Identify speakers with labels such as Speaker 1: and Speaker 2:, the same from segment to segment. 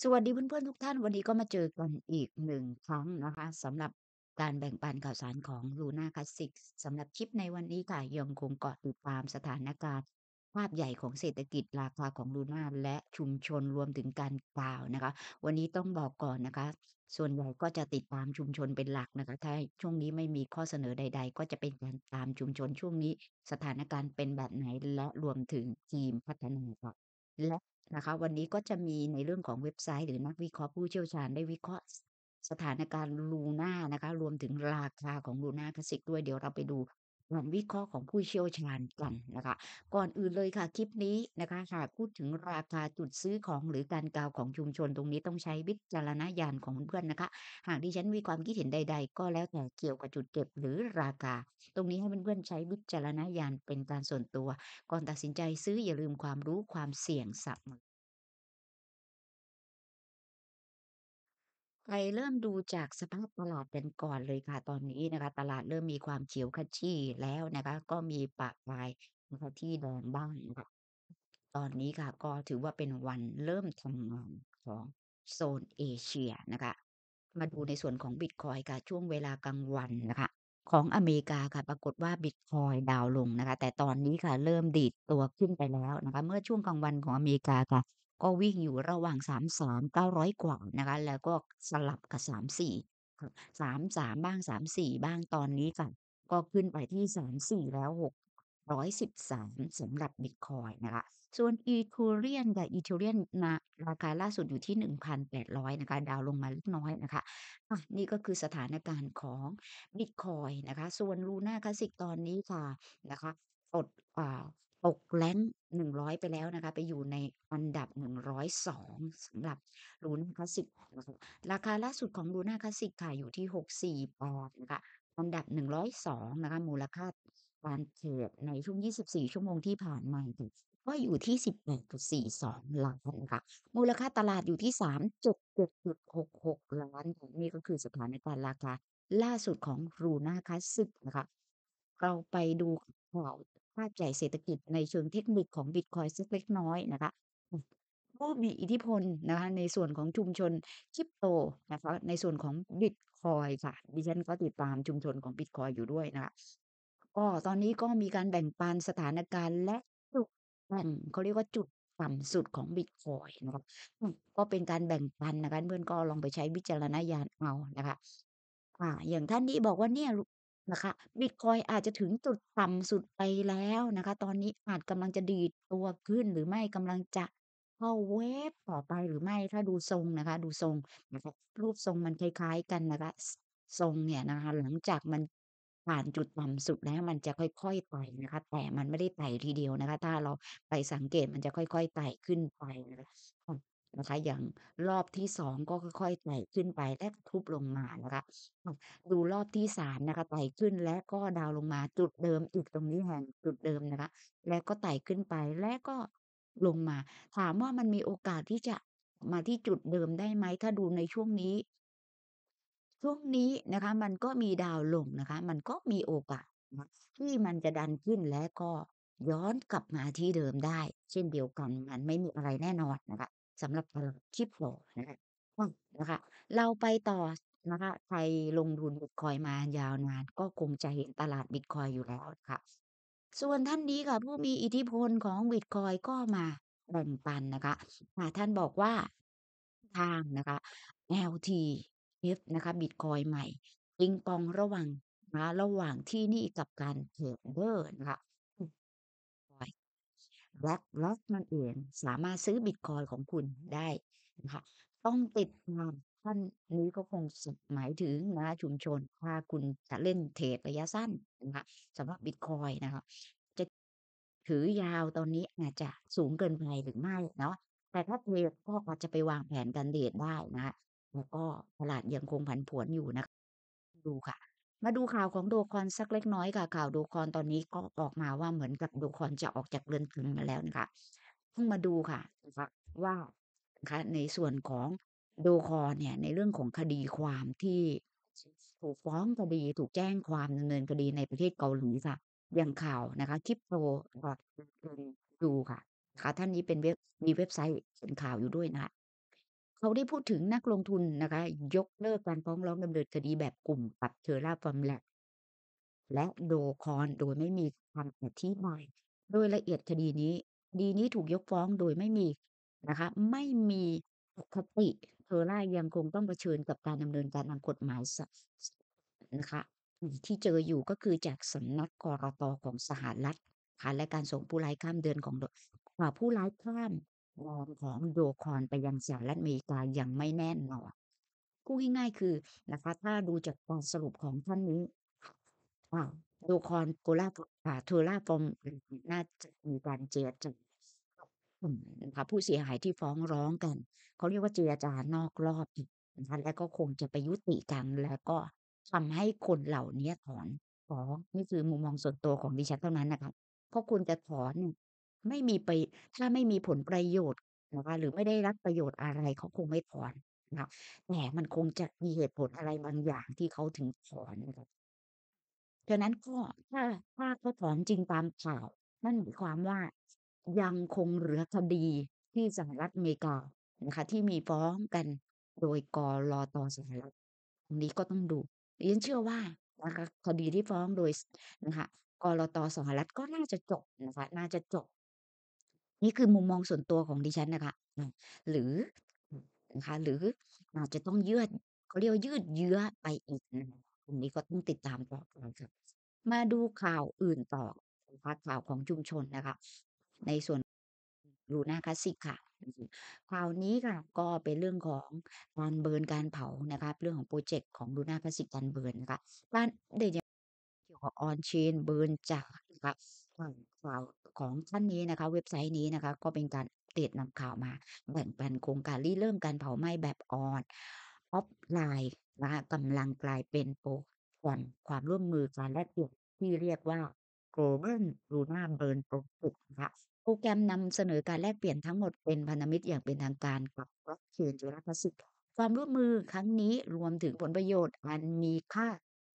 Speaker 1: สวัสดีเพื่อนๆทุกท่านวันนี้ก็มาเจอกันอีกหนึ่งครั้งนะคะสำหรับการแบ่งปันข่าวสารของลูน่าคลาสสิกสำหรับคลิปในวันนี้ค่ะยังคงเกาะติดตามสถานการณ์ ภาพใหญ่ของเศรษฐกิจราคาของลูน่าและชุมชนรวมถึงการกล่าวนะคะ วันนี้ต้องบอกก่อนนะคะ ส่วนใหญ่ก็จะติดตามชุมชนเป็นหลักนะคะถ้าช่วงนี้ไม่มีข้อเสนอใดๆ ก็จะเป็นการตามชุมชนช่วงนี้ สถานการณ์เป็นแบบไหน และรวมถึงทีมพัฒนาค่ะและนะคะวันนี้ก็จะมีในเรื่องของเว็บไซต์ หรือนักวิเคราะห์ผู้เชี่ยวชาญได้วิเคราะห์ สถานการณ์ลูน่านะคะ รวมถึงราคาของลูน่าคลาสสิกด้วย เดี๋ยวเราไปดูกลุ่มวิเคราะห์ของผู้เชี่ยวชาญกันนะคะ ก่อนอื่นเลยค่ะคลิปนี้นะคะหากพูดถึงราคาจุดซื้อของหรือการกาวของชุมชน ตรงนี้ต้องใช้วิจารณญาณของเพื่อนนะคะ หากดิฉันมีความคิดเห็นใด ๆ ก็แล้วแต่เกี่ยวกับจุดเก็บหรือราคาตรงนี้ให้เพื่อนๆใช้วิจารณญาณเป็นการส่วนตัว ก่อนตัดสินใจซื้ออย่าลืมความรู้ความเสี่ยงเสมอไปเริ่มดูจากสภาพตลาดกันก่อนเลยค่ะ ตอนนี้นะคะ ตลาดเริ่มมีความเขียวขจีแล้วนะคะ ก็มีปะปายนะคะที่แดงบ้างนะคะตอนนี้ค่ะ ก็ถือว่าเป็นวันเริ่มทำงานของโซนเอเชียนะคะมาดูในส่วนของบิตคอยค่ะช่วงเวลากลางวันนะคะ ของอเมริกาค่ะปรากฏว่าบิตคอยดาวลงนะคะ แต่ตอนนี้ค่ะเริ่มดีดตัวขึ้นไปแล้วนะคะ เมื่อช่วงกลางวันของอเมริกาค่ะก็วิ่งอยู่ระหว่าง 33,900 กว่านะคะแล้วก็สลับกับ 34 33บ้าง 34 บ้างตอนนี้ค่ะก็ขึ้นไปที่ 34 แล้ว 6 1อ3สสาำหรับบิตคอยนะคะส่วนอีทูเรียนกับอีทูเรียนนะราคาล่าสุดอยู่ที่ 1,800 นะคะดาวลงมาเล็กน้อยนะคะะนี่ก็คือสถานการณ์ของบิตคอยนะคะส่วนลูน่าคลาสิกตอนนี้ค่ะนะคะตดตกแลนหนึ่งร้อยไปแล้วนะคะไปอยู่ในอันดับหนึ่งร้อยสองสำหรับลูน่าคลาสสิก ราคาล่าสุดของลูน่าคลาสสิกค่ะอยู่ที่หกสี่ปอนด์นะคะอันดับหนึ่งร้อยสองนะคะ มูลค่าการเทรดในช่วงยี่สิบสี่ชั่วโมงที่ผ่านมาก็อยู่ที่สิบแปดจุดสี่สองล้านนะคะมูลค่าตลาดอยู่ที่สามจุดเจ็ดจุดหกหกล้านนี่ก็คือสถานการณ์ราคาล่าสุดของรูน่าคลาสสิกนะคะ เราไปดูข่าวภาพใหญ่เศรษฐกิจในเชิงเทคนิคของบิตคอยซสักเล็กน้อยนะคะผู้มีอิทธิพลนะคะในส่วนของชุมชนคริปโตนะคะในส่วนของบิตคอยค่ะดิฉันก็ติดตามชุมชนของบิตคอยอยู่ด้วยนะคะก็ตอนนี้ก็มีการแบ่งปันสถานการณ์และจุดแบ่งเขาเรียกว่าจุดต่ำสุดของบิตคอยนะครับก็เป็นการแบ่งปันนะคะเพื่อนก็ลองไปใช้วิจารณญาณเอานะคะอ่าอย่างท่านนี้บอกว่าเนี่ยนะคะบิตคอยอาจจะถึงจุดต่ำสุดไปแล้วนะคะ ตอนนี้อาจกำลังจะดีดตัวขึ้นหรือไม่กำลังจะเข้าเวฟต่อไปหรือไม่ถ้าดูทรงนะคะ ดูทรงนะคะรูปทรงมันคล้ายๆกันนะคะ ทรงเนี่ยนะคะหลังจากมันผ่านจุดต่ำสุดแล้วมันจะค่อยๆไต่นะคะ แต่มันไม่ได้ไต่ทีเดียวนะคะ ถ้าเราไปสังเกตมันจะค่อยๆไต่ขึ้นไปนะคะนะคะอย่างรอบที่สองก็ค่อยๆไต่ขึ้นไปและทุบลงมานะคะดูรอบที่สามนะคะไต่ขึ้นและก็ดาวลงมาจุดเดิมอีกตรงนี้แห่งจุดเดิมนะคะ แล้วก็ไต่ขึ้นไปและก็ลงมา ถามว่ามันมีโอกาสที่จะมาที่จุดเดิมได้ไหมถ้าดูในช่วงนี้ ช่วงนี้นะคะ มันก็มีดาวลงนะคะ มันก็มีโอกาสนะที่มันจะดันขึ้นและก็ย้อนกลับมาที่เดิมได้ เช่นเดียวกันมันไม่มีอะไรแน่นอนนะคะสำหรับตลาดทิปโหล่นะคะนะคะ เราไปต่อนะคะใครลงทุนบิตคอยมายาวนานก็คงจะเห็นตลาดบิตคอยอยู่แล้วค่ะ ส่วนท่านนี้ค่ะผู้มีอิทธิพลของบิตคอยก็มาแบ่งปันนะคะท่านบอกว่าทางนะคะ LTF นะคะ บิตคอยใหม่ยิงปองระวังนะะระหว่างที่นี่กับการเทรดเดอร์นะคะแบล็กล็อกนั่นเองสามารถซื้อบิตคอยของคุณได้นะคะต้องติดตามท่านนี้ก็คงหมายถึงนะ ชุมชนถ้าคุณจะเล่นเทรดระยะสั้นนะคะสำหรับบิตคอยนะคะจะถือยาวตอนนี้อาจจะสูงเกินไปหรือไม่เนาะแต่ถ้าเทรดก็อาจจะไปวางแผนการเทรดได้นะแล้วก็ตลาดยังคงผันผวนอยู่นะะดูค่ะมาดูข่าวของโดคอนสักเล็กน้อยค่ะข่าวโดคอนตอนนี้ก็ออกมาว่าเหมือนกับโดคอนจะออกจากเรือนจงมาแล้วนะคะเพิ่งมาดูค่ะว่าคะในส่วนของโดคอนเนี่ย ในเรื่องของคดีความที่ถูกฟ้องคดีถูกแจ้งความดำเนินคดีในประเทศเกาหลีค่ะอย่างข่าวนะคะคลิปโปรดดูค่ะค่ะท่านนี้เป็นเว็บมีเว็บไซต์เป็นข่าวอยู่ด้วยนะเขาได้พูดถึงนักลงทุนนะคะยกเลิกการฟ้องร้องดำเนินคดีแบบกลุ่มกับเทอร่าฟอร์มแลบและโดคอนโดยไม่มีคำอธิบายโดยละเอียดคดีนี้ดีนี้ถูกยกฟ้องโดยไม่มีนะคะไม่มีปกติเทอร่ายังคงต้องเผชิญกับการดำเนินการทางกฎหมายนะคะที่เจออยู่ก็คือจากสำนักกรตของสหรัฐคานและการส่งผู้ร้ายข้ามเดือนของผู้ร้ายข้ามงอนของดูคอนไปยังสหรัฐอเมริกายังไม่แน่นอนพูดง่ายๆคือนะคะถ้าดูจากการสรุปของท่านนี้ดูคอนโกลาเทอร่าฟอมน่าจะมีการเจรจานะคะผู้เสียหายที่ฟ้องร้องกัน เขาเรียกว่าเจรจานอกรอบนะคะและก็คงจะไปยุติกันแล้วก็ทำให้คนเหล่านี้ถอนฟ้องนี่คือมุมมองส่วนตัวของดิฉันเท่านั้นนะคะเพราะคุณจะถอนไม่มีไปถ้าไม่มีผลประโยชน์นะคะหรือไม่ได้รับประโยชน์อะไรเขาคงไม่ถอนนะคแต่มันคงจะมีเหตุผลอะไรบางอย่างที่เขาถึงถอนนะครับฉะนั้นก็ถ้าถ้าเขาถอนจริงตามข่าว นั่นหมายความว่ายังคงเหลือคดีที่สหรัฐอเมริกานะคะ ที่มีฟ้องกันโดยกรลตสหรัฐตรงนี้ก็ต้องดูยันเชื่อว่านะคะคดีที่ฟ้องโดยนะคะกรลตสหรัฐก็น่าจะจบนะคะน่าจะจบนี่คือมุมมองส่วนตัวของดิฉันนะคะ หรือนะคะ หรืออาจจะต้องยืดเขาเรียกว่ายืดเยื้อไปอีกนะคะตรงนี้ก็ต้องติดตามต่อไปค่ะ มาดูข่าวอื่นต่อข่าวของชุมชนนะคะ ในส่วนดูนาคลาสสิกค่ะ ข่าวนี้ค่ะก็เป็นเรื่องของการเบิร์นการเผา นะคะ เรื่องของโปรเจกต์ของดูนาคลาสสิกการเบิร์นนะคะการเดี่ยวกอบ on chain b u จากนะคะข่าวของท่านนี้นะคะเว็บไซต์นี้นะคะ ก็เป็นการเติดนำข่าวมา แบ่งปันโครงการรีเริ่มการเผาไหม้แบบออนออฟไลน์นะคะกำลังกลายเป็นโปรกรอความร่วมมือการแลกเปลี่ยนที่เรียกว่า Global Luna Burn Project นะคะโปรแกรมนำเสนอการแลกเปลี่ยนทั้งหมดเป็นพันธมิตรอย่างเป็นทางการกับรัฐเกเชนจุลภาษิตความร่วมมือครั้งนี้รวมถึงผลประโยชน์อันมีค่า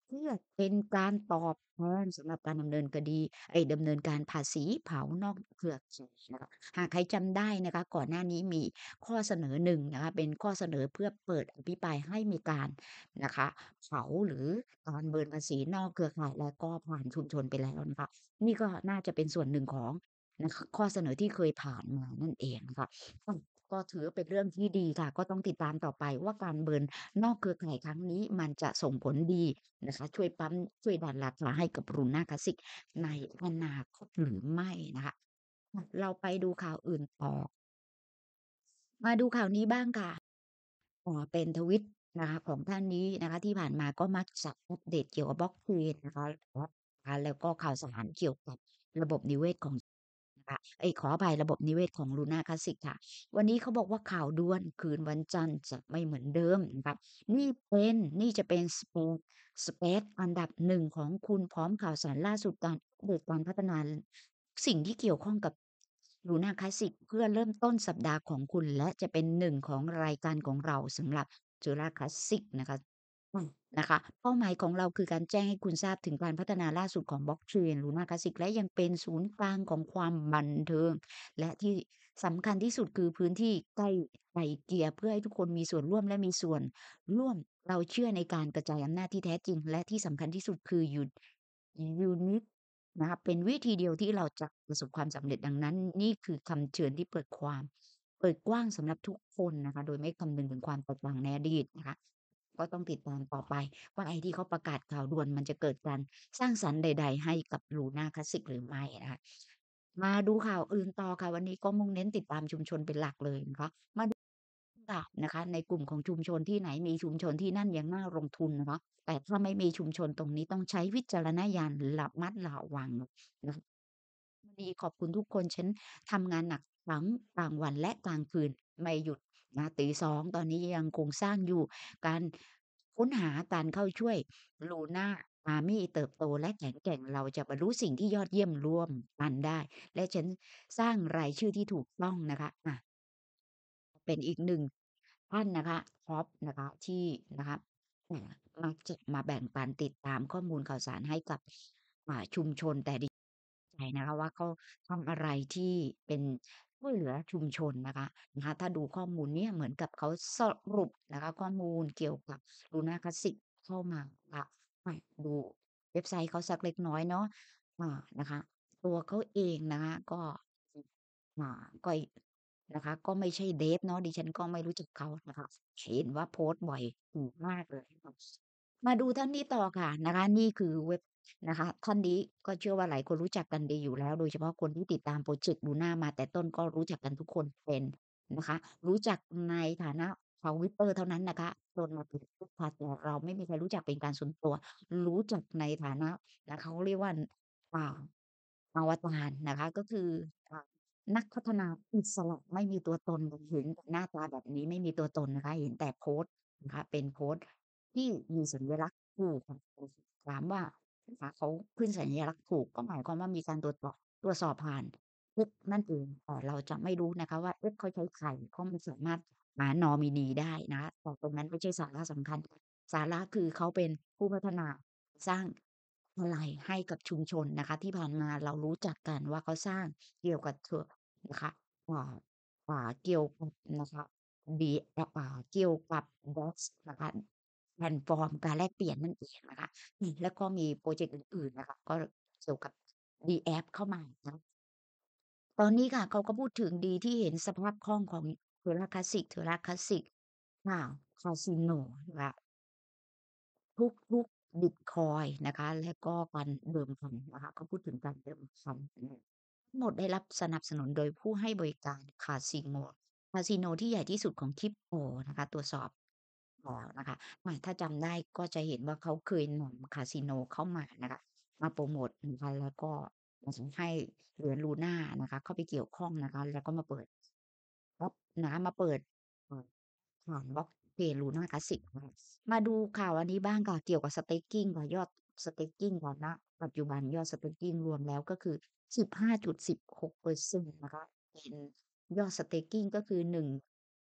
Speaker 1: เพื่อเป็นการตอบแทนสำหรับการดำเนินคดี ไอ้ดำเนินการภาษีเผานอกเครือข่ายนะคะหากใครจำได้นะคะ ก่อนหน้านี้มีข้อเสนอหนึ่งนะคะเป็นข้อเสนอเพื่อเปิดอภิปรายให้มีการนะคะ เผาหรือการเบินภาษีนอกเครือข่ายและก็ผ่านชุมชนไปแล้วนะคะนี่ก็น่าจะเป็นส่วนหนึ่งของนะคะข้อเสนอที่เคยผ่านมานั่นเองนะคะก็ถือเป็นเรื่องที่ดีค่ะ ก็ต้องติดตามต่อไปว่าการเบิร์นนอกเครือข่ายครั้งนี้มันจะส่งผลดีนะคะช่วยปั๊มช่วยดันราคาให้กับรูน่าคาสิกในอนาคตหรือไม่นะคะเราไปดูข่าวอื่นต่อมาดูข่าวนี้บ้างค่ะอ๋อเป็นทวิตนะคะ ของท่านนี้นะคะ ที่ผ่านมาก็มักจะอัปเดตเกี่ยวกับบล็อกเชนนะคะแล้วก็ข่าวสารเกี่ยวกับระบบนิเวศของค่ะไอ้ขออภัยระบบนิเวศของลูน่าคลาสสิกค่ะ วันนี้เขาบอกว่าข่าวด่วนคืนวันจันทร์จะไม่เหมือนเดิมนะครับนี่เป็นนี่จะเป็นสปูสเปซอันดับหนึ่งของคุณพร้อมข่าวสารล่าสุดการเดตการพัฒนาสิ่งที่เกี่ยวข้องกับลูน่าคลาสสิกเพื่อเริ่มต้นสัปดาห์ของคุณและจะเป็นหนึ่งของรายการของเราสำหรับจุฬาคลาสสิกนะคะนะคะเป้าหมายของเราคือการแจ้งให้คุณทราบถึงการพัฒนาล่าสุดของบล็อกเชนหรือมา c าสิกและยังเป็นศูนย์กลางของความบันเทิงและที่สำคัญที่สุดคือพื้นที่ใกล้ไกลเกีีรยเพื่อให้ทุกคนมีส่วนร่วมและมีส่วนร่วมเราเชื่อในการกระจายอำนาจที่แท้จริง และที่สำคัญที่สุดคือยู u n i q u นะคะเป็นวิธีเดียวที่เราจะประสบความสำเร็จดังนั้น นี่คือคำเชิญที่เปิดความ เปิดกว้างสำหรับทุกคนนะคะ โดยไม่คำนึงถึงความแตกต่างในอดีตนะคะก็ต้องติดตามต่อไป ว่าไอ้ที่เขาประกาศข่าวด่วนมันจะเกิดการสร้างสรรค์ใดๆให้กับลูน่าคลาสสิกหรือไม่นะคะมาดูข่าวอื่นต่อค่ะ วันนี้ก็มุ่งเน้นติดตามชุมชนเป็นหลักเลยนะคะมาดูค่ะนะคะ ในกลุ่มของชุมชนที่ไหนมีชุมชนที่นั่นยังน่าลงทุนนะคะแต่ถ้าไม่มีชุมชนตรงนี้ต้องใช้วิจารณญาณหลับมัดหลาวังนะควันนี้ขอบคุณทุกคนฉันทำงานหนักทั้งกลางวันและกลางคืนไม่หยุดนะตีสองตอนนี้ยังคงสร้างอยู่การค้นหาการเข้าช่วยลูน่าอามี่เติบโตและแข็งแกร่งเราจะบรรลุสิ่งที่ยอดเยี่ยมร่วมกันได้ และฉันสร้างรายชื่อที่ถูกต้องนะคะ อ่ะเป็นอีกหนึ่งท่านนะคะท็อปนะคะ ที่นะคะมาจะมาแบ่งปันติดตามข้อมูลข่าวสารให้กับชุมชนแต่ดีใจนะคะว่าเขาทำอะไรที่เป็นช่วยเหลือชุมชนนะคะนะคะ ถ้าดูข้อมูลเนี่ยเหมือนกับเขาสรุปนะคะ ข้อมูลเกี่ยวกับรูนาคาสิกเข้ามาค่ะไปดูเว็บไซต์เขาสักเล็กน้อยเนาะอ่านะคะ ตัวเขาเองนะคะก็อ่าก็ยนะคะ ก็ไม่ใช่เดฟเนาะดิฉันก็ไม่รู้จักเขานะคะเห็นว่าโพสต์บ่อยอมากเลย มาดูท่านนี้ต่อค่ะนะคะนี่คือเว็บนะคะท่อนนี้ก็เชื่อว่า หลายคนรู้จักกันดีอยู่แล้ว โดยเฉพาะคนที่ติดตามโปรเจกต์ลูน่ามา แต่ต้นก็รู้จักกันทุกคนเป็นนะคะ รู้จักในฐานะของวิปเปอร์ เท่านั้นนะคะโดนมาถึงทุกพาแต่เราไม่มีใครรู้จักเป็นการส่วนตัว รู้จักในฐานะนะเขาเรียกว่าอ่าอวตารนะคะ ก็คือ นักพัฒนาอิสระไม่มีตัวตนเห็นหน้าตาแบบนี้ไม่มีตัวตนนะคะ เห็นแต่โพสต์นะคะ เป็นโพสต์ที่มีสัญลักษณ์คู่ถามว่านะคะเขาขึ้นสัญลักษณ์ถูกก็หมายความว่ามีการตรวจสอบตรวจสอบผ่านเอ็กนั่นเองแต่เราจะไม่รู้นะคะ ว่าเอ็กเขาใช้ใครเขาไม่สามารถหานอมินีได้นะแต่ตรงนั้นไม่ใช่สาระสำคัญ สาระคือเขาเป็นผู้พัฒนาสร้างอะไรให้กับชุมชนนะคะ ที่ผ่านมาเรารู้จักกันว่าเขาสร้างเกี่ยวกับเธอนะคะว่าว่าเกี่ยวกับนะคะดีเอเกี่ยวกับ็อกซ์นะคะแพลนฟอร์มการแลกเปลี่ยนนั่นเองนะคะแล้วก็มีโปรเจกต์อื่นๆ นะคะก็เกี่ยวกับ d ีแอเข้ามาเนาะตอนนี้ค่ะเขาก็พูดถึงดีที่เห็นสภาพคล่องของเทอร์ c า a s s i c Terra c l a s ส i c ค่ะคาสิโนค่ะทุกทุกบิตคอยนะคะ และก็การเดิมพันนะคะเขาพูดถึงการเดิมพันทั้งหมดได้รับสนับสนุนโดยผู้ให้บริการคาสิโน คาสิโนที่ใหญ่ที่สุดของค r ิปโ o นะคะ ตรวจสอบอนะคะถ้าจำได้ก็จะเห็นว่าเขาเคยนำคาสิโนเข้ามานะคะ มาโปรโมทนะคะแล้วก็ให้เหรียญูน่านะคะ เข้าไปเกี่ยวข้องนะคะ แล้วก็มาเปิดล็อบนะะมาเปิดเอ่ล็อกเพ o c ลูน่าค l าสิกมาดูข่าวอันนี้บ้างค่ะเกี่ยวกับต็กกิ้งค่ะยอดสเต็กกิ้งก่อนนะปัจจุบันยอดสเต็กกิ้งรวมแล้วก็คือ15.16%นนะคะเป็นยอดสเต็กกิ้งก็คือ1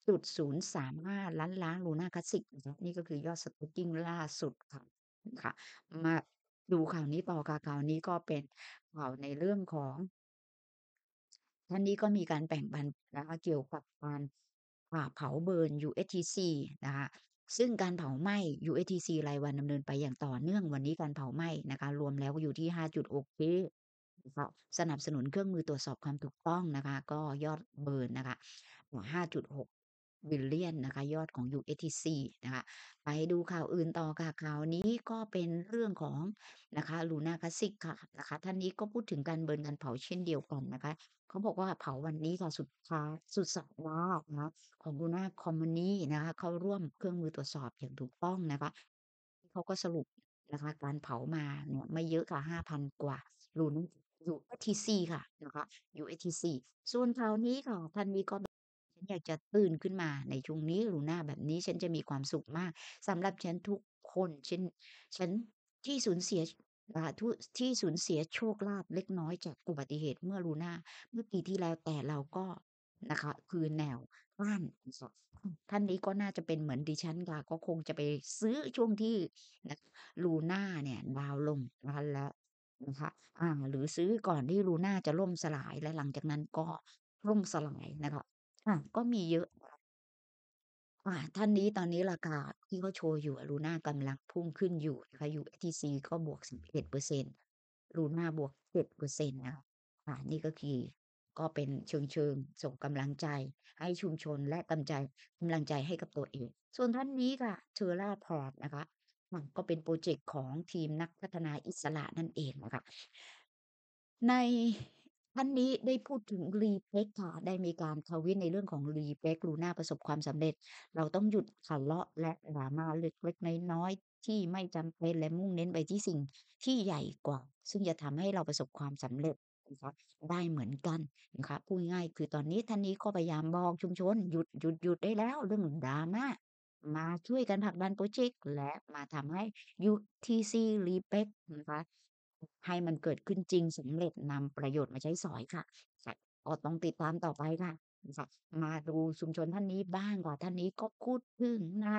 Speaker 1: จุดศูนย์สามห้าล้านล้านลูน่าคลาสสิกนี่ก็คือยอดสต็กกิ้งล่าสุดค่ะค่ะ มาดูข่าวนี้ต่อค่ะข่าวนี้ก็เป็นข่าวในเรื่องของท่านนี้ก็มีการแบ่งบันนะคะเกี่ยวกับการเผาเบิร์น u ีซีนะคะซึ่งการเผาไหม้ USTC รายวันดำเนินไปอย่างต่อเนื่องวันนี้การเผาไหม้นะคะ รวมแล้วอยู่ที่ 5.6ับสนับสนุนเครื่องมือตรวจสอบความถูกต้องนะคะ ก็ยอดเบิร์นนะคะ5.6บิลเลียนนะคะยอดของ USTC นะคะไปดูข่าวอื่นต่อค่ะข่าวนี้ก็เป็นเรื่องของนะคะลูนาคาสิกค่ะนะคะ ท่านนี้ก็พูดถึงการเบิร์นการเผาเช่นเดียวกันนะคะเขาบอกว่าเผาวันนี้ค่ะสุดท้ายสุดสัปดาห์นะของลูนาคอมมานีนะคะเข้าร่วมเครื่องมือตรวจสอบอย่างถูกต้องนะคะเขาก็สรุปนะคะการเผามาเนี่ยไม่เยอะค่ะห้าพันกว่าลูน USTC ค่ะนะคะ USTC ส่วนข่าวนี้ค่ะท่านนี้ก็อยากจะตื่นขึ้นมาในช่วงนี้ ลูน่าแบบนี้ฉันจะมีความสุขมาก สำหรับฉันทุกคนฉันฉันที่สูญเสียที่สูญเสียโชคลาภเล็กน้อยจากอุบัติเหตุเมื่อลูน่าเมื่อปีที่แล้วแต่เราก็นะคะ คือแนวบ้านท่านนี้ก็น่าจะเป็นเหมือนดิฉันค่ะก็คงจะไปซื้อช่วงที่นะลูน่าเนี่ยดาวลงนะคะแล้วนะคะอ่าหรือซื้อก่อนที่ลูน่าจะล่มสลาย และหลังจากนั้นก็ล่มสลายนะคะค่ะก็มีเยอะอาท่านนี้ตอนนี้ราคาที่เขาโชว์อยู่ลูน่ากำลังพุ่งขึ้นอยู่นะคะทีซ c ก็บวกสิบเเเอ็็ดปร์ซ1ลูน่าบวกเเจ็ดปอร์็นะคะค่ะนี่ก็คือก็เป็นเชิงเชิงส่งกำลังใจ ให้ชุมชนและกำใจกำลังใจให้กับตัวเอง ส่วนท่านนี้ค่ะ t e r าพอร์ตนะคะมันก็เป็นโปรเจกต์ของทีมนักพัฒนาอิสระนั่นเองนะคะในท่านนี้ได้พูดถึงรีเพ็กค่ะ ได้มีการทวีตในเรื่องของรีเพ็กลูน่าประสบความสำเร็จ เราต้องหยุดทะเลาะและดราม่าเล็กๆน้อยๆที่ไม่จำเป็นและมุ่งเน้นไปที่สิ่งที่ใหญ่กว่า ซึ่งจะทำให้เราประสบความสำเร็จนะคะได้เหมือนกันนะคะพูดง่ายคือตอนนี้ท่านนี้ก็พยายามบอกชุมชน หยุดหยุดหยุดได้แล้วเรื่องดราม่ามาช่วยกันผลักดันโปรเจกต์และมาทำให้ UTC รีเพ็กนะคะให้มันเกิดขึ้นจริงสำเร็จนำประโยชน์มาใช้สอยค่ะก็ต้องติดตามต่อไปค่ะมาดูชุมชนท่านนี้บ้างก่อนท่านนี้ก็พูดถึงนะ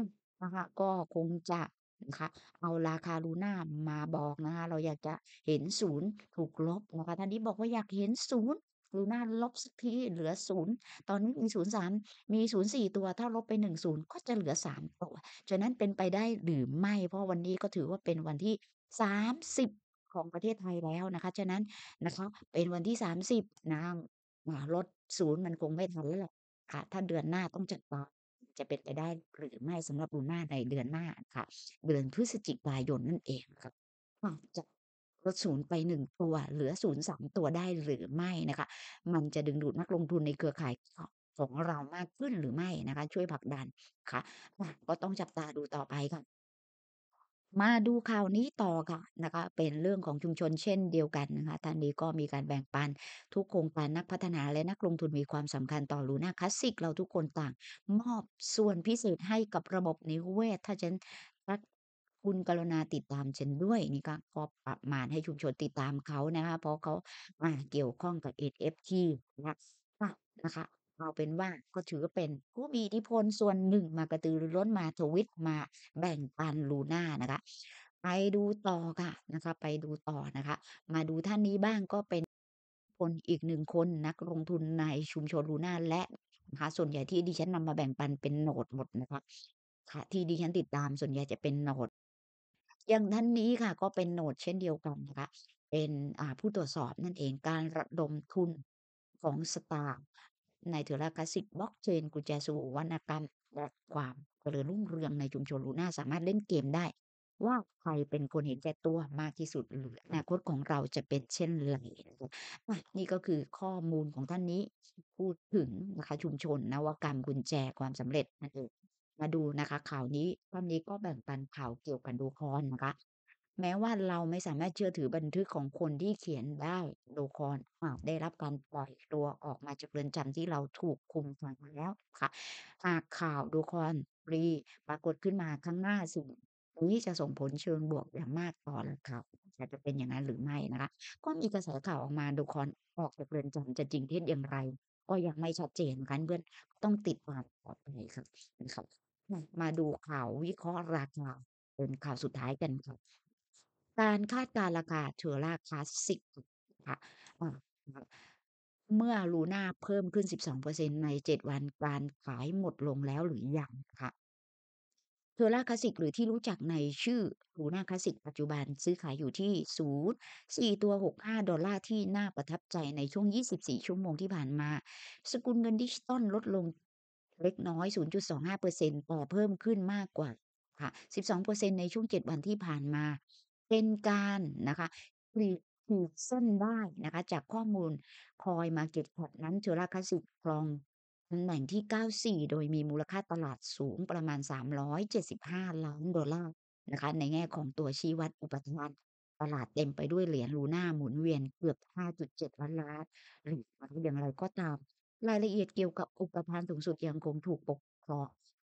Speaker 1: ะนะคะก็คงจะนะคะเอาราคาลูน่ามาบอกนะคะเราอยากจะเห็นศูนย์ถูกลบนะคะท่านนี้บอกว่าอยากเห็นศูนย์ลูน่าลบสักทีเหลือศูนย์ตอนนี้มีศูนย์สามมีศูนย์สี่ตัวถ้าลบไปหนึ่งศูนย์ก็จะเหลือสามตัวฉะนั้นเป็นไปได้หรือไม่เพราะวันนี้ก็ถือว่าเป็นวันที่30 ของประเทศไทยแล้วนะคะ ฉะนั้นนะคะเป็นวันที่ 30นะอ่ารถศูนย์มันคงไม่ทันแล้วแหละค่ะ ถ้าเดือนหน้าต้องจัดตาอจะเป็นไปได้ หรือไม่สำหรับลูน่าในเดือนหน้าค่ะเดือนพฤศจิกายนนั่นเองค่ะวาจะลดศูนย์ไปหนึ่งตัว เหลือศูนย์สามตัวได้หรือไม่นะคะ มันจะดึงดูดนักลงทุนในเครือข่ายของเรามากขึ้นหรือไม่นะคะ ช่วยผลักดันคะ่ะก็ต้องจับตาดูต่อไปค่ะมาดูข่าวนี้ต่อค่ะนะคะ เป็นเรื่องของชุมชนเช่นเดียวกันนะคะท่านนี้ก็มีการแบ่งปันทุกโครงการนักพัฒนาและนักลงทุนมีความสำคัญต่อลูน่าคลาสสิก เราทุกคนต่าง มอบส่วนพิเศษให้กับระบบนิเวศ ถ้าฉันรักคุณกรุณาติดตามฉันด้วยนี่ก็ขอประมาณให้ชุมชนติดตามเขานะคะเพราะเขาเกี่ยวข้องกับ NFT นะคะเอาเป็นว่าก็ถือเป็นผู้มีอิทธิพลส่วนหนึ่งมากระตือรือร้นมาทวิตมาแบ่งปันลูน่านะคะไปดูต่อค่ะนะคะไปดูต่อนะคะ มาดูท่านนี้บ้างก็เป็นคนอีกหนึ่งคนนักลงทุนในชุมชนลูน่าและหาส่วนใหญ่ที่ดิฉันนำมาแบ่งปันเป็นโหนดหมดนะคะค่ะ ที่ดิฉันติดตามส่วนใหญ่จะเป็นโหนดอย่างท่านนี้ค่ะก็เป็นโหนดเช่นเดียวกันนะคะเป็นผู้ตรวจสอบนั่นเองการระดมทุนของสตาร์ในเถระคลาสสิกบล็อกเชนกุญแจสู่วรรณกรรมและความเจริญรุ่งเรืองในชุมชนลูน่าสามารถเล่นเกมได้ ว่าใครเป็นคนเห็นแก่ตัวมากที่สุดหรืออนาคตของเราจะเป็นเช่นไรนี่ก็คือข้อมูลของท่านนี้ พูดถึงนะคะชุมชนนวกรรมกุญแจความสำเร็จนั่นเองมาดูนะคะ ข่าวนี้ท่านนี้ก็แบ่งปันข่าวเกี่ยวกับดูคอนนะคะแม้ว่าเราไม่สามารถเชื่อถือบันทึกของคนที่เขียนได้โลคอนอได้รับการปล่อยตัวออกมาจากเรือนจำที่เราถูกคุมขังแล้วค่ะ หากข่าวโลคอนรีปรากฏขึ้นมาข้างหน้าสิ่งนี้จะส่งผลเชิงบวกอย่างมากต่อเขาแา่จะเป็นอย่างนั้นหรือไม่นะคะ ก็มีกระแสข่าวออกมาโลคอนออกจากเรือนจำจะจริงเท็จอย่างไร ก็ยังไม่ชัดเจนกันเพื่อนต้องติดตามต่อไปครับนครับมาดูข่าววิเคราะห์ราคาเป็นข่าวสุดท้ายกันครับการคาดการราคา t e อราค l า s s i c ค่ะ่เมื่อูน่าเพิ่มขึ้น 12%ใน 7 วันการขายหมดลงแล้วหรือยังค่ะทอร่าคลาสสิกหรือที่รู้จักในชื่อูน่าคลาสสิกปัจจุบันซื้อขายอยู่ที่ 0.4ตัว65 ดอลลาร์ที่น่าประทับใจในช่วง 24 ชั่วโมงที่ผ่านมา สกุลเงินดิจิตอลลดลงเล็กน้อย 0.25%แต่เพิ่มขึ้นมากกว่าค่ะ12%ในช่วง7วันที่ผ่านมาเป็นการนะคะขีดขีกเส้นได้นะคะจากข้อมูลคอยมาเก็ t ข a p นั้นเทอร a c า a s s ิ c ครองตำแหน่งที่ 94 โดยมีมูลค่าตลาดสูงประมาณ 3 7 5านดอลลาร์นะคะในแง่ของตัวชี้วัดอุปทานตลาดเต็มไปด้วยเหรียญูน่าหมุนเวียนเกือบ 5.7ล้านล้านหรืออย่างไรก็ตาม รายละเอียดเกี่ยวกับอุปทานสูงสุดยังคงถูกปกก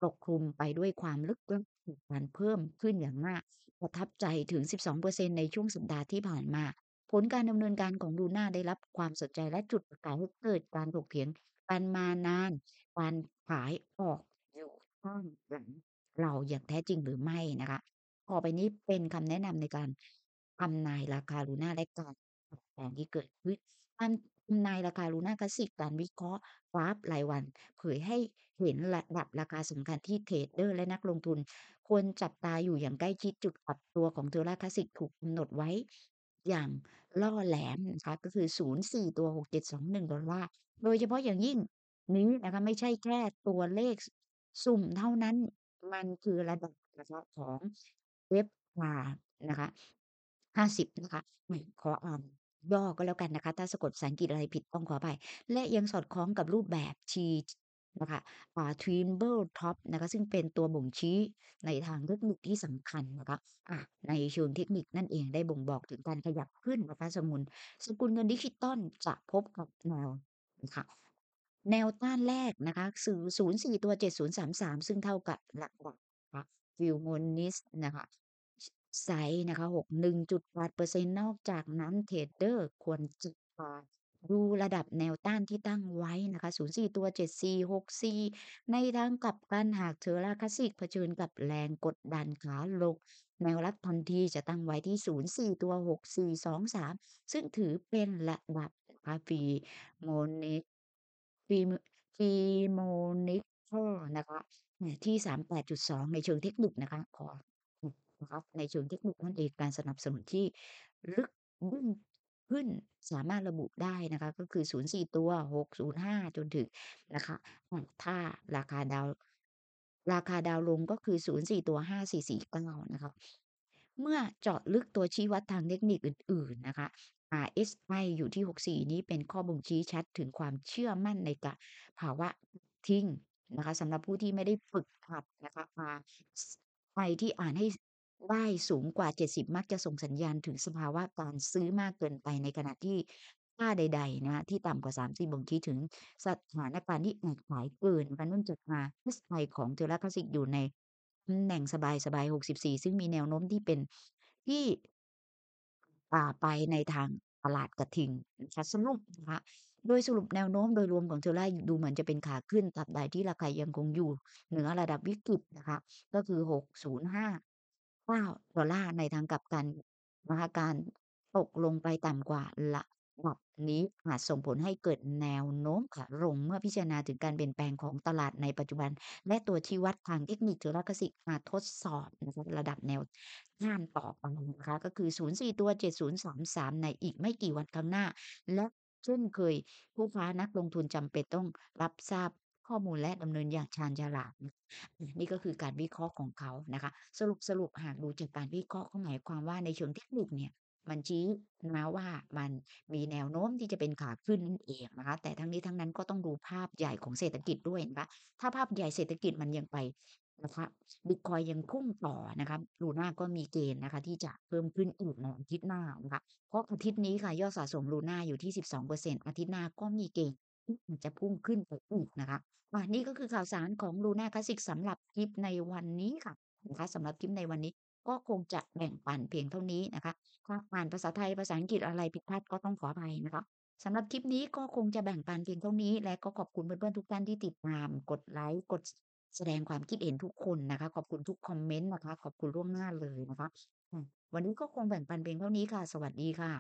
Speaker 1: ปกคลุมไปด้วยความลึกลับ่อกการเพิ่มขึ้นอย่างมากประทับใจถึง 12%ในช่วงสัปดาห์ที่ผ่านมา ผลการดำเนินการของดูน่าได้รับความสนใจและจุดประกายให้เกิดการถกเถียงกันมานานการขายออกอยู่ข้างหลังเราอย่างแท้จริงหรือไม่นะคะข้อไปนี้เป็นคำแนะนำในการทำนายราคาลูน่าและการปรแปลงที่เกิดขึ้นการทำนายราคาลูน่าคลาสสิกการวิเคราะห์กราฟรายวัน เผยให้เห็นระดับราคาสำคัญที่เทรดเดอร์และนักลงทุน ควรจับตาอยู่อย่างใกล้ชิดจุดปรับตัวของตัวราคาสิกถูกกำหนดไว้อย่างล่อแหลมนะคะ ก็คือ 0 4ตัว6721ดอลลาร์โดยเฉพาะอย่างยิ่งนี้นะคะไม่ใช่แค่ตัวเลขสุ่มเท่านั้น มันคือระดับนะคะของ เว็บมานะคะห้าสิบนะคะขออ่านย่อก็แล้วกันนะคะ ถ้าสะกดภาษาอังกฤษอะไรผิดต้องขอไปและยังสอดคล้องกับรูปแบบีนะคะอ่า t r เบิลท็อปนะคะซึ่งเป็นตัวบ่งชี้ในทางเทคนิคที่สำคัญนะคะอ่าในเชิงเทคนิคนั่นเองได้บ่งบอกถึงการขยับขึ้นนะคะสมุนสกุลเงินดิจิตอลจะพบกับแนวนะคะแนวต้านแรกนะคะสื่อ04ตัว7ส3 3 ซึ่งเท่ากับหลักดักนะคะฟิวโมนิสนะคะไซนะคะหกหนึ่งจุดแปดเปอร์เซ็นต์นอกจากนั้นเทรดเดอร์ ควรจุดาอดูระดับแนวต้านที่ตั้งไว้นะคะ 04 ตัว 74 64 ในทางกลับกันหากเทอราคาสิกเผชิญกับแรงกดดันขาลงแนวรับทันทีจะตั้งไว้ที่ 04 ตัว 6423 ซึ่งถือเป็นระดับคาฟีโมนิคฟีฟีโมนิ์นะคะที่ 38.2 ในเชิงเทคนิคนะคะขอนะครับในเชิงเทคนิคนั่นเองการสนับสนุนที่ลึกบึ้งขึ้นสามารถระบุได้นะคะก็คือ 04 ตัว 605 จนถึงนะคะถ้าราคาดาวราคาดาวลงก็คือ 04 ตัว 5 4 4วนะคะเมื่อเจาะลึกตัวชี้วัดทางเทคนิคอื่นๆนะคะ RSI อยู่ที่ 64 นี้เป็นข้อบ่งชี้ชัดถึงความเชื่อมั่นในกบภาวะทิ้งนะคะสำหรับผู้ที่ไม่ได้ฝึกหัดนะคะ RSI ที่อ่านใหได้สูงกว่า 70มักจะส่งสัญญาณถึงสภาวะการซื้อมากเกินไปในขณะที่ค่าใด ๆ นะคะที่ต่ำกว่า 30บ่งชี้ถึงสถานการณ์ที่อาจขายเกินมันนุ่นจดมาพิสไทยของเทอร์คาสิกอยู่ในตำแหน่งสบายๆ64 ซึ่งมีแนวโน้มที่เป็นที่ป่าไปในทางตลาดกระทิงนะคะสรุปนะคะ โดยสรุปแนวโน้มโดยรวมของเทอร่าดูเหมือนจะเป็นขาขึ้นตัาบใดที่ราคายังคงอยู่ เหนือระดับวิกฤตนะคะ ก็คือ605าาดอลลร์ในทางกลับกันนะคะการตกลงไปต่ำกว่าระดับนี้อาจส่งผลให้เกิดแนวโน้มขาลงเมื่อพิจารณาถึงการเปลี่ยนแปลงของตลาดในปัจจุบัน และตัวชี้วัดทางเทคนิคธุลกสิทิมาทดสอบนะคะระดับแนวต้านต่อไปนะคะก็คือ 04 ตัว 7033 ในอีกไม่กี่วันข้างหน้า และเช่นเคยผู้ค้านักลงทุนจำเป็นต้องรับทราบข้อมูลและดำเนินอย่างชาญฉลาดนี่ก็คือการวิเคราะห์ของเขานะคะสรุปสรุปหากดูจากการวิเคราะห์ก็หมายความว่าในเชิงเทคนิคเนี่ยมันชี้นะว่ามันมีแนวโน้มที่จะเป็นขาขึ้นนั่นเองนะคะแต่ทั้งนี้ทั้งนั้นก็ต้องดูภาพใหญ่ของเศรษฐกิจด้วยนะคะถ้าภาพใหญ่เศรษฐกิจมันยังไปนะคะบิตคอยยังพุ่งต่อนะคะลูน่าก็มีเกณฑ์นะคะที่จะเพิ่มขึ้นอีกในอาทิตย์หน้านะคะเพราะอาทิตย์นี้ค่ะยอดสะสมลูน่าอยู่ที่12%อาทิตย์หน้าก็มีเกณฑ์อาจจะพุ่งขึ้นไปอีกนะคะ อ่านี่ก็คือข่าวสารของลูน่าคลาสสิกสำหรับคลิปในวันนี้ค่ะนะคะสำหรับคลิปในวันนี้ ก็คงจะแบ่งปันเพียงเท่านี้นะคะถ้าอ่านภาษาไทยภาษาอังกฤษอะไรผิดพลาดก็ต้องขออภัยนะคะสำหรับคลิปนี้ก็คงจะแบ่งปันเพียงเท่านี้และก็ขอบคุณเพื่อนๆทุกท่านที่ติดตามกดไลค์กดแสดงความคิดเห็นทุกคนนะคะ ขอบคุณทุกคอมเมนต์นะคะขอบคุณล่วงหน้าเลยนะคะวันนี้ก็คงแบ่งปันเพียงเท่านี้ค่ะ สวัสดีค่ะ